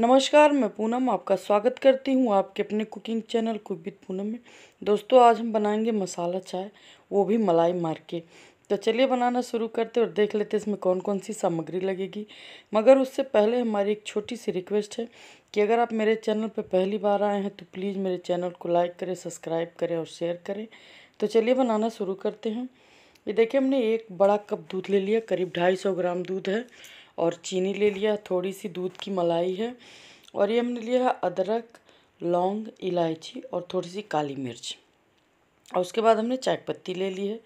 नमस्कार मैं पूनम आपका स्वागत करती हूँ आपके अपने cooking channel cook with Poonam में दोस्तों आज हम बनाएंगे मसाला चाय वो भी मलाई मार के तो चलिए बनाना शुरू करते और देख लेते इसमें कौन कौन सी सामग्री लगेगी मगर उससे पहले हमारी एक छोटी सी रिक्वेस्ट है कि अगर आप मेरे चैनल पर पहली बार आए हैं तो प्लीज़ मेरे चैनल को लाइक करें सब्सक्राइब करें और शेयर करें तो चलिए बनाना शुरू करते हैं ये देखिए हमने एक बड़ा कप दूध ले लिया करीब ढाई सौ ग्राम दूध है और चीनी ले लिया थोड़ी सी दूध की मलाई है और ये हमने लिया है अदरक लौंग इलायची और थोड़ी सी काली मिर्च और उसके बाद हमने चाय पत्ती ले ली है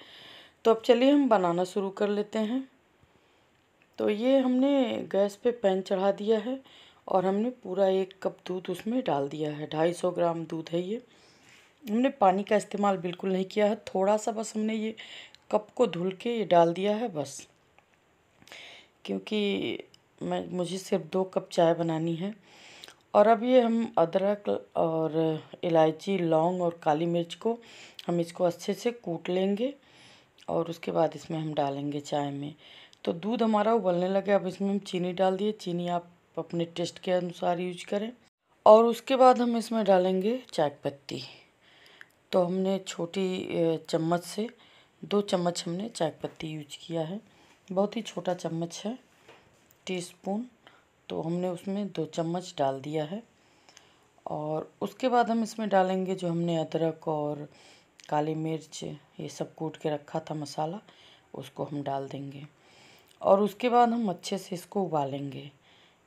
तो अब चलिए हम बनाना शुरू कर लेते हैं तो ये हमने गैस पे पैन चढ़ा दिया है और हमने पूरा एक कप दूध उसमें डाल दिया है ढाई सौ ग्राम दूध है ये हमने पानी का इस्तेमाल बिल्कुल नहीं किया है थोड़ा सा बस हमने ये कप को धुल के ये डाल दिया है बस क्योंकि मैं मुझे सिर्फ दो कप चाय बनानी है और अब ये हम अदरक और इलायची लौंग और काली मिर्च को हम इसको अच्छे से कूट लेंगे और उसके बाद इसमें हम डालेंगे चाय में तो दूध हमारा उबलने लगे अब इसमें हम चीनी डाल दिए चीनी आप अपने टेस्ट के अनुसार यूज करें और उसके बाद हम इसमें डालेंगे चाय पत्ती तो हमने छोटी चम्मच से दो चम्मच हमने चाय पत्ती यूज किया है बहुत ही छोटा चम्मच है टीस्पून तो हमने उसमें दो चम्मच डाल दिया है और उसके बाद हम इसमें डालेंगे जो हमने अदरक और काली मिर्च ये सब कूट के रखा था मसाला उसको हम डाल देंगे और उसके बाद हम अच्छे से इसको उबालेंगे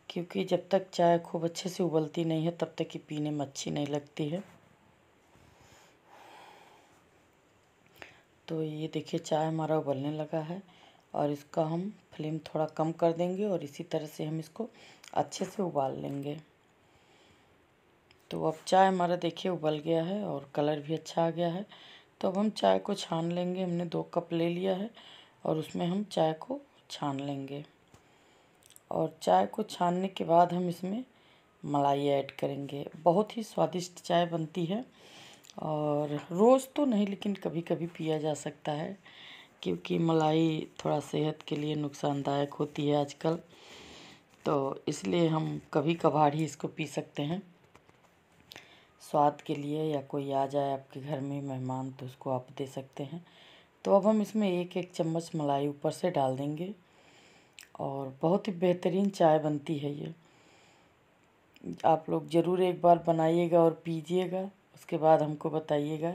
क्योंकि जब तक चाय खूब अच्छे से उबलती नहीं है तब तक ये पीने में अच्छी नहीं लगती है तो ये देखिए चाय हमारा उबलने लगा है और इसका हम फ्लेम थोड़ा कम कर देंगे और इसी तरह से हम इसको अच्छे से उबाल लेंगे तो अब चाय हमारा देखिए उबल गया है और कलर भी अच्छा आ गया है तो अब हम चाय को छान लेंगे हमने दो कप ले लिया है और उसमें हम चाय को छान लेंगे और चाय को छानने के बाद हम इसमें मलाई ऐड करेंगे बहुत ही स्वादिष्ट चाय बनती है और रोज़ तो नहीं लेकिन कभी कभी पिया जा सकता है क्योंकि मलाई थोड़ा सेहत के लिए नुकसानदायक होती है आजकल तो इसलिए हम कभी कभार ही इसको पी सकते हैं स्वाद के लिए या कोई आ जाए आपके घर में मेहमान तो उसको आप दे सकते हैं तो अब हम इसमें एक एक चम्मच मलाई ऊपर से डाल देंगे और बहुत ही बेहतरीन चाय बनती है ये आप लोग ज़रूर एक बार बनाइएगा और पीजिएगा उसके बाद हमको बताइएगा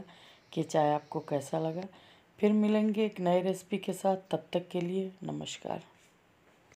कि चाय आपको कैसा लगा फिर मिलेंगे एक नए रेसिपी के साथ तब तक के लिए नमस्कार